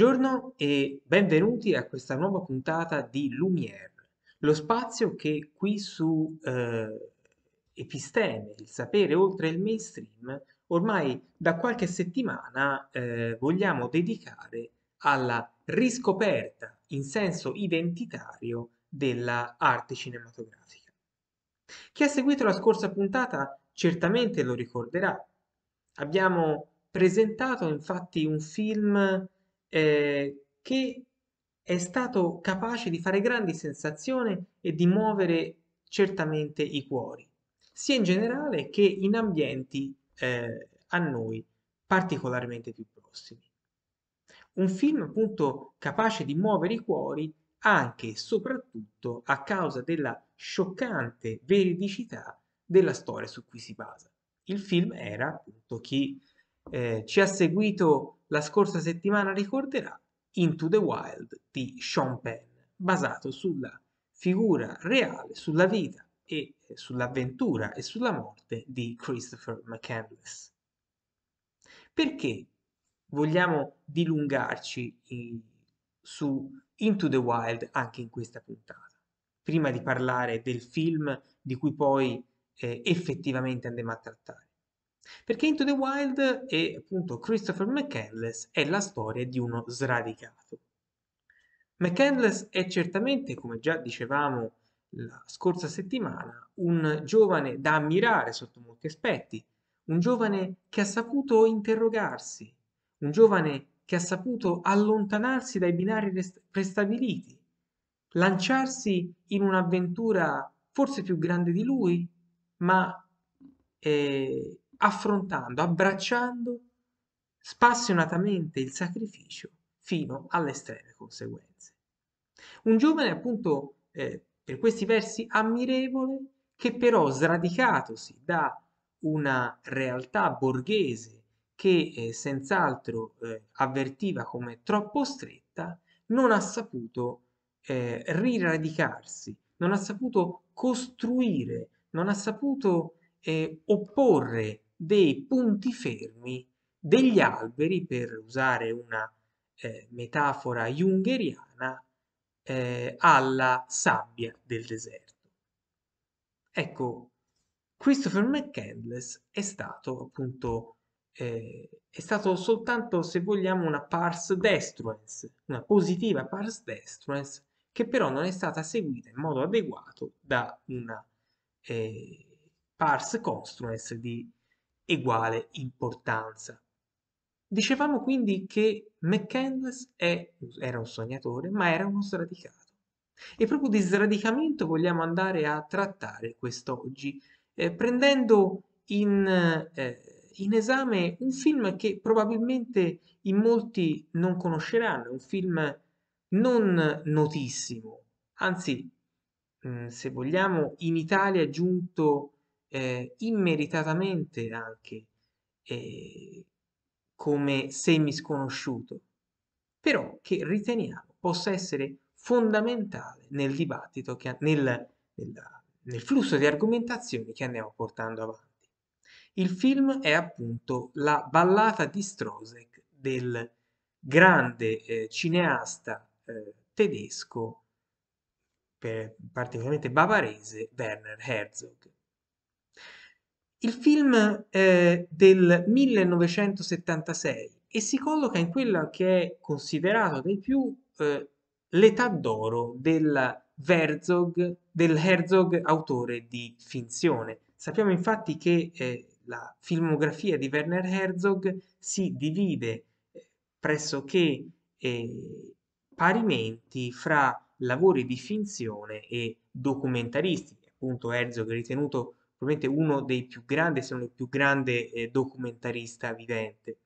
Buongiorno e benvenuti a questa nuova puntata di Lumière, lo spazio che qui su eh, Episteme, il sapere oltre il mainstream, ormai da qualche settimana eh, vogliamo dedicare alla riscoperta in senso identitario dell'arte cinematografica. Chi ha seguito la scorsa puntata certamente lo ricorderà. Abbiamo presentato infatti un film eh, che è stato capace di fare grandi sensazioni e di muovere certamente i cuori, sia in generale che in ambienti eh, a noi particolarmente più prossimi. Un film appunto capace di muovere i cuori anche e soprattutto a causa della scioccante veridicità della storia su cui si basa. Il film era appunto chi eh, ci ha seguito la scorsa settimana ricorderà Into the Wild di Sean Penn, basato sulla figura reale, sulla vita e sull'avventura e sulla morte di Christopher McCandless. Perché vogliamo dilungarci in, su Into the Wild anche in questa puntata? Prima di parlare del film di cui poi eh, effettivamente andremo a trattare. Perché Into the Wild e appunto Christopher McCandless è la storia di uno sradicato. McCandless è certamente, come già dicevamo la scorsa settimana, un giovane da ammirare sotto molti aspetti, un giovane che ha saputo interrogarsi, un giovane che ha saputo allontanarsi dai binari rest- prestabiliti, lanciarsi in un'avventura forse più grande di lui, ma eh, affrontando, abbracciando spassionatamente il sacrificio fino alle estreme conseguenze. Un giovane appunto eh, per questi versi ammirevole che però sradicatosi da una realtà borghese che eh, senz'altro eh, avvertiva come troppo stretta, non ha saputo eh, riradicarsi, non ha saputo costruire, non ha saputo eh, opporre dei punti fermi degli alberi, per usare una eh, metafora jungeriana, eh, alla sabbia del deserto. Ecco, Christopher McCandless è stato appunto eh, è stato soltanto, se vogliamo, una pars destruens, una positiva pars destruens, che però non è stata seguita in modo adeguato da una eh, pars construens di uguale importanza. Dicevamo quindi che McCandless è, era un sognatore, ma era uno sradicato. E proprio di sradicamento vogliamo andare a trattare quest'oggi, eh, prendendo in, eh, in, esame un film che probabilmente in molti non conosceranno, un film non notissimo, anzi, mh, mm, se vogliamo, in Italia è giunto eh, immeritatamente anche eh, come sconosciuto, però che riteniamo possa essere fondamentale nel dibattito, che, nel, nella, nel flusso di argomentazioni che andiamo portando avanti. Il film è appunto la ballata di Strosek del grande eh, cineasta eh, tedesco, per, particolarmente bavarese, Werner Herzog. Il film è del 1976 e si colloca in quella che è considerato dai più eh, l'età d'oro del Herzog, del Herzog autore di finzione. Sappiamo infatti che eh, la filmografia di Werner Herzog si divide eh, pressoché eh, parimenti fra lavori di finzione e documentaristi. Appunto Herzog è ritenuto probabilmente uno dei più grandi, se non il più grande eh, documentarista vivente.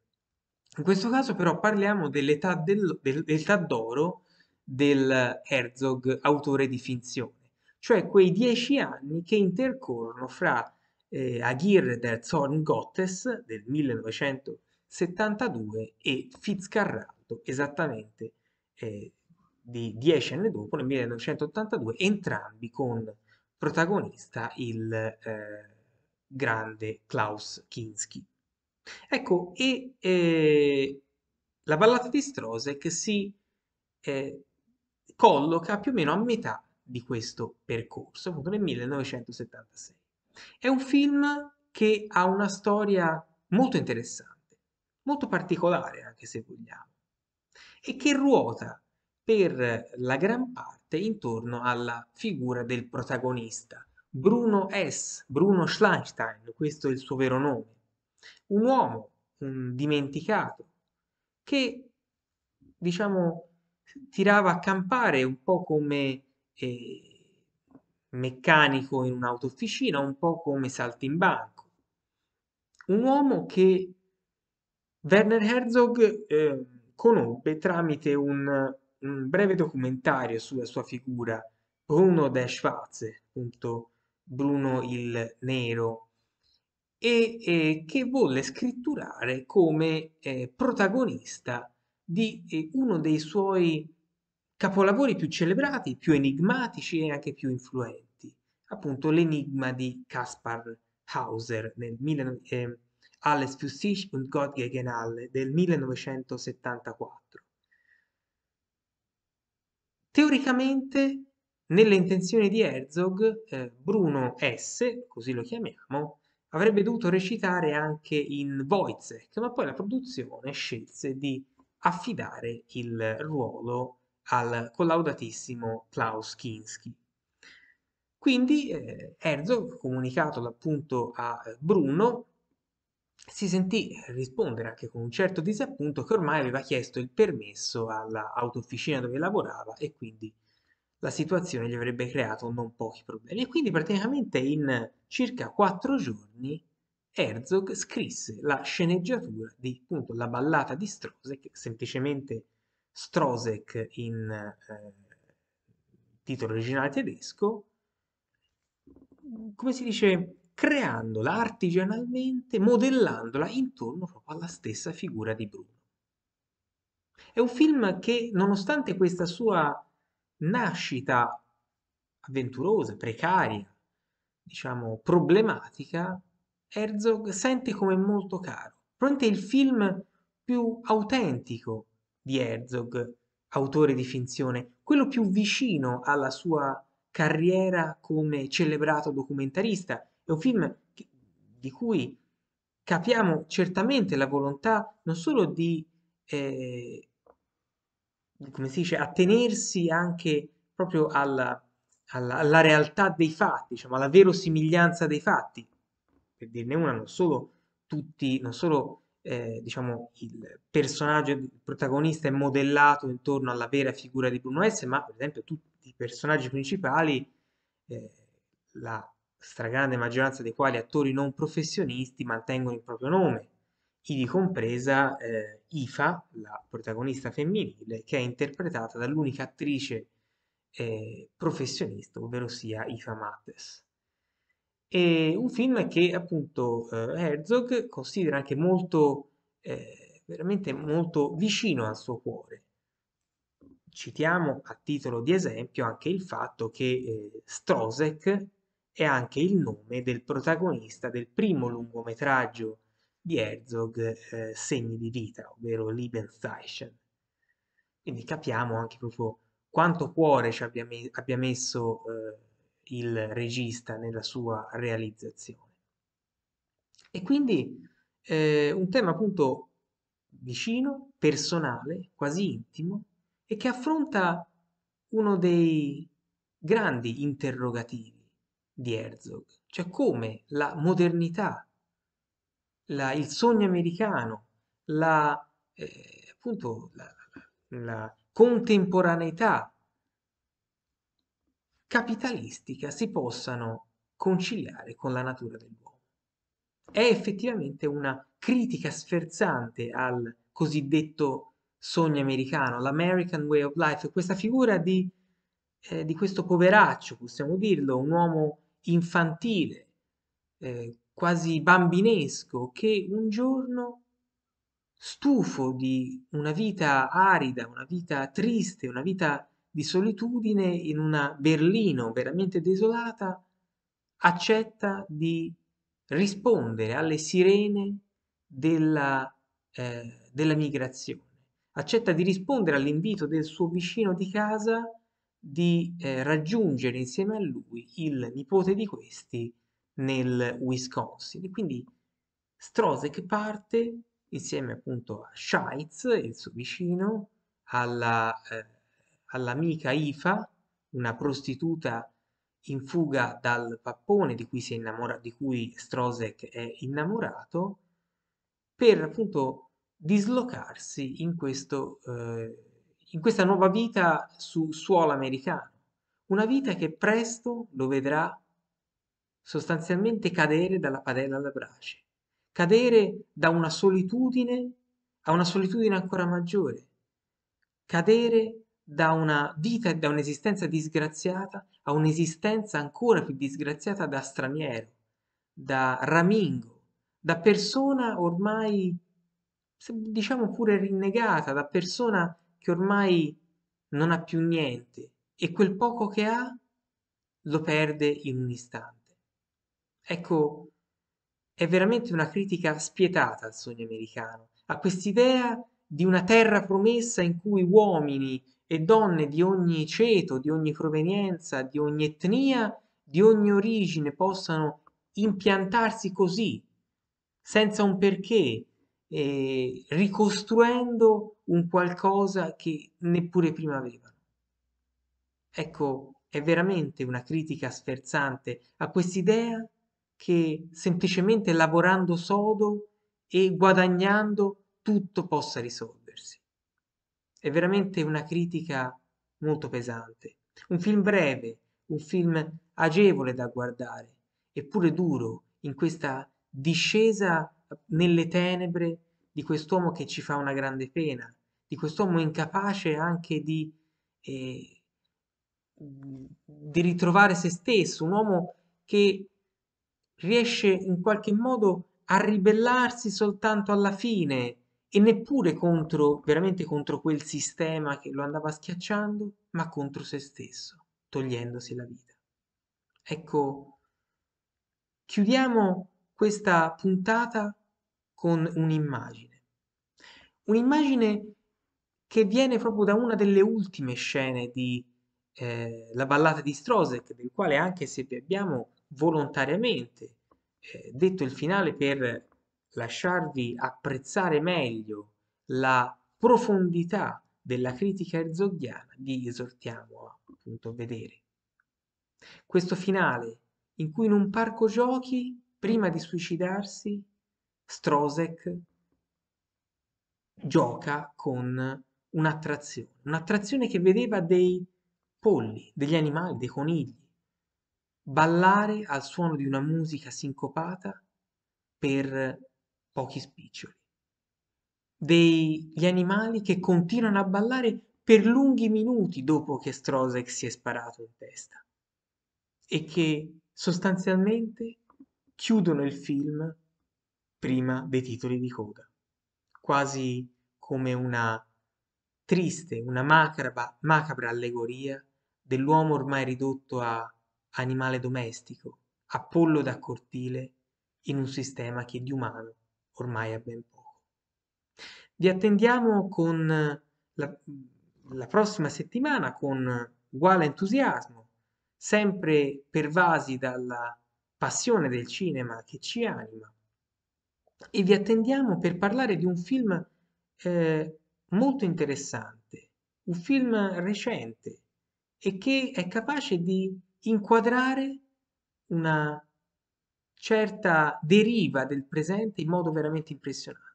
In questo caso però parliamo dell'età, del, dell'età d'oro del Herzog, autore di finzione, cioè quei dieci anni che intercorrono fra eh, Aguirre del Gottes del 1972 e Fitzcarraldo esattamente eh, di dieci anni dopo, nel 1982, entrambi con protagonista il eh, grande Klaus Kinski. Ecco, e eh, la ballata di Strosek si eh, colloca più o meno a metà di questo percorso, appunto nel 1976. È un film che ha una storia molto interessante, molto particolare anche se vogliamo, e che ruota per la gran parte intorno alla figura del protagonista, Bruno S., Bruno Schleinstein, questo è il suo vero nome, un uomo un dimenticato che, diciamo, tirava a campare un po' come eh, meccanico in un'autofficina, un po' come saltimbanco. Un uomo che Werner Herzog eh, conobbe tramite un un breve documentario sulla sua figura, Bruno de Schwarze, appunto Bruno il Nero, e eh, che volle scritturare come eh, protagonista di eh, uno dei suoi capolavori più celebrati, più enigmatici e anche più influenti, appunto l'enigma di Caspar Hauser nel 19, ehm, Alles für sich und Gott gegen alle del 1974. Teoricamente, nelle intenzioni di Herzog, eh, Bruno S., così lo chiamiamo, avrebbe dovuto recitare anche in Wojciech, ma poi la produzione scelse di affidare il ruolo al collaudatissimo Klaus Kinski. Quindi eh, Herzog, comunicato appunto a Bruno, si sentì rispondere anche con un certo disappunto che ormai aveva chiesto il permesso all'autofficina dove lavorava e quindi la situazione gli avrebbe creato non pochi problemi. E quindi praticamente in circa quattro giorni Herzog scrisse la sceneggiatura di appunto, La ballata di Strosek, semplicemente Strosek in eh, titolo originale tedesco, come si dice creandola artigianalmente, modellandola intorno proprio alla stessa figura di Bruno. È un film che, nonostante questa sua nascita avventurosa, precaria, diciamo problematica, Herzog sente come molto caro. Probabilmente il film più autentico di Herzog, autore di finzione, quello più vicino alla sua carriera come celebrato documentarista, è un film che, di cui capiamo certamente la volontà non solo di, eh, come si dice, attenersi anche proprio alla, alla, alla realtà dei fatti, diciamo, alla verosimiglianza dei fatti, per dirne una, non solo tutti, non solo eh, diciamo, il personaggio, il protagonista è modellato intorno alla vera figura di Bruno S, ma per esempio tutti i personaggi principali, eh, la, stragrande maggioranza dei quali attori non professionisti, mantengono il proprio nome, ivi compresa eh, Ifa, la protagonista femminile, che è interpretata dall'unica attrice eh, professionista, ovvero sia Ifa Mattes. È un film che appunto eh, Herzog considera anche molto, eh, veramente molto vicino al suo cuore. Citiamo a titolo di esempio anche il fatto che eh, Strosek, è anche il nome del protagonista del primo lungometraggio di Herzog, eh, Segni di vita, ovvero Liebenzeichen. Quindi capiamo anche proprio quanto cuore ci abbia, me abbia messo eh, il regista nella sua realizzazione. E quindi eh, un tema appunto vicino, personale, quasi intimo, e che affronta uno dei grandi interrogativi di Herzog, cioè come la modernità, la, il sogno americano, la, eh, appunto, la, la contemporaneità capitalistica si possano conciliare con la natura dell'uomo. È effettivamente una critica sferzante al cosiddetto sogno americano, l'American Way of Life, questa figura di eh, di questo poveraccio, possiamo dirlo, un uomo infantile, eh, quasi bambinesco, che un giorno, stufo di una vita arida, una vita triste, una vita di solitudine in una Berlino veramente desolata, accetta di rispondere alle sirene della, eh, della migrazione, accetta di rispondere all'invito del suo vicino di casa di eh, raggiungere insieme a lui il nipote di questi nel Wisconsin. quindi Strozek parte insieme appunto a Scheitz, il suo vicino, alla, eh, all'amica Ifa, una prostituta in fuga dal pappone di cui, innamora- di cui Strozek è innamorato, per appunto dislocarsi in questo eh, in questa nuova vita su suolo americano, una vita che presto lo vedrà sostanzialmente cadere dalla padella alla brace, cadere da una solitudine a una solitudine ancora maggiore, cadere da una vita, e da un'esistenza disgraziata a un'esistenza ancora più disgraziata da straniero, da ramingo, da persona ormai, diciamo pure rinnegata, da persona che ormai non ha più niente e quel poco che ha lo perde in un istante. Ecco, è veramente una critica spietata al sogno americano, a quest'idea di una terra promessa in cui uomini e donne di ogni ceto, di ogni provenienza, di ogni etnia, di ogni origine possano impiantarsi così, senza un perché, eh, ricostruendo un qualcosa che neppure prima avevano. Ecco, è veramente una critica sferzante a quest'idea che semplicemente lavorando sodo e guadagnando tutto possa risolversi. È veramente una critica molto pesante. Un film breve, un film agevole da guardare, eppure duro in questa discesa nelle tenebre di quest'uomo che ci fa una grande pena, di quest'uomo incapace anche di, eh, di ritrovare se stesso, un uomo che riesce in qualche modo a ribellarsi soltanto alla fine e neppure contro, veramente contro quel sistema che lo andava schiacciando, ma contro se stesso, togliendosi la vita. Ecco, chiudiamo questa puntata con un'immagine. Un'immagine che viene proprio da una delle ultime scene di eh, La ballata di Strosek, del quale anche se abbiamo volontariamente eh, detto il finale per lasciarvi apprezzare meglio la profondità della critica erzoghiana, vi esortiamo a appunto, vedere. Questo finale in cui in un parco giochi, prima di suicidarsi, Strosek gioca con un'attrazione, un'attrazione che vedeva dei polli, degli animali, dei conigli, ballare al suono di una musica sincopata per pochi spiccioli, degli animali che continuano a ballare per lunghi minuti dopo che Strosek si è sparato in testa e che sostanzialmente chiudono il film prima dei titoli di coda, quasi come una triste, una macabra, macabra allegoria dell'uomo ormai ridotto a animale domestico, a pollo da cortile in un sistema che di umano ormai ha ben poco. Vi attendiamo con la, la prossima settimana con uguale entusiasmo, sempre pervasi dalla passione del cinema che ci anima e vi attendiamo per parlare di un film eh, molto interessante, un film recente e che è capace di inquadrare una certa deriva del presente in modo veramente impressionante.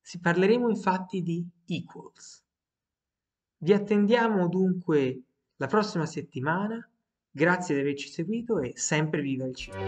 Si parleremo infatti di Equals. Vi attendiamo dunque la prossima settimana. Grazie di averci seguito e sempre viva il cinema!